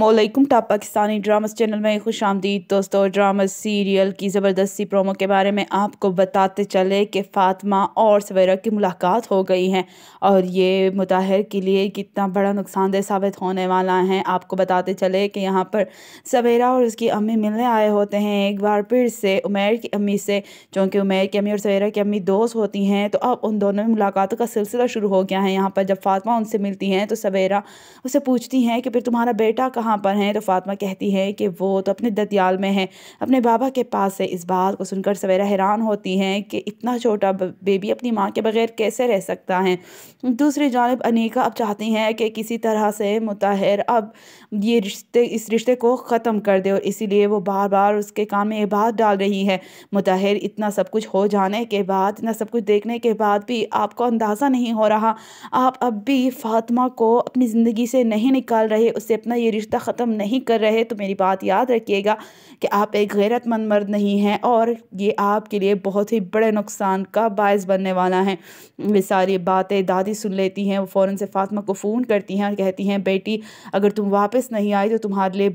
मोलकुम top Pakistani dramas channel में खुश आमदीद दोस्तों ड्रामा सीरियल की ज़बरदस्ती प्रोमो के बारे में आपको बताते चले कि फ़ातिमा और सवेरा की मुलाकात हो गई है और ये मुताहर के लिए कितना बड़ा नुकसानदेह साबित होने वाला है आपको बताते चले कि यहाँ पर सवेरा और उसकी अम्मी मिलने आए होते हैं एक बार फिर से उमेर की अम्मी से चूँकि उमेर की अम्मी और सवेरा की अम्मी दोस्त होती हैं तो अब उन दोनों में मुलाकातों का सिलसिला शुरू हो गया है यहाँ पर जब फ़ातिमा उनसे मिलती हैं तो सवेरा उसे पूछती हैं कि फिर तुम्हारा बेटा कहाँ पर हैं तो फातिमा कहती है कि वो तो अपने दतियाल में हैं अपने बाबा के पास है इस बात को सुनकर सवेरा हैरान होती हैं कि इतना छोटा बेबी अपनी माँ के बगैर कैसे रह सकता है दूसरी जानब अनिका अब चाहती हैं कि किसी तरह से मुताहिर अब ये रिश्ते इस रिश्ते को ख़त्म कर दे और इसीलिए वो बार बार उसके कान में ये बात डाल रही है मुताहिर इतना सब कुछ हो जाने के बाद इतना सब कुछ देखने के बाद भी आपको अंदाज़ा नहीं हो रहा आप अब भी फातमा को अपनी ज़िंदगी से नहीं निकाल रहे उससे अपना ये रिश्ता रिश्ता ख़त्म नहीं कर रहे तो मेरी बात याद रखिएगा कि आप एक गैरतमंद मर्द नहीं हैं और ये आपके लिए बहुत ही बड़े नुकसान का बायस बनने वाला है ये सारी बातें दादी सुन लेती हैं वो फ़ौरन से फातमा को फ़ोन करती हैं और कहती हैं बेटी अगर तुम वापस नहीं आई तो तुम्हारे लिए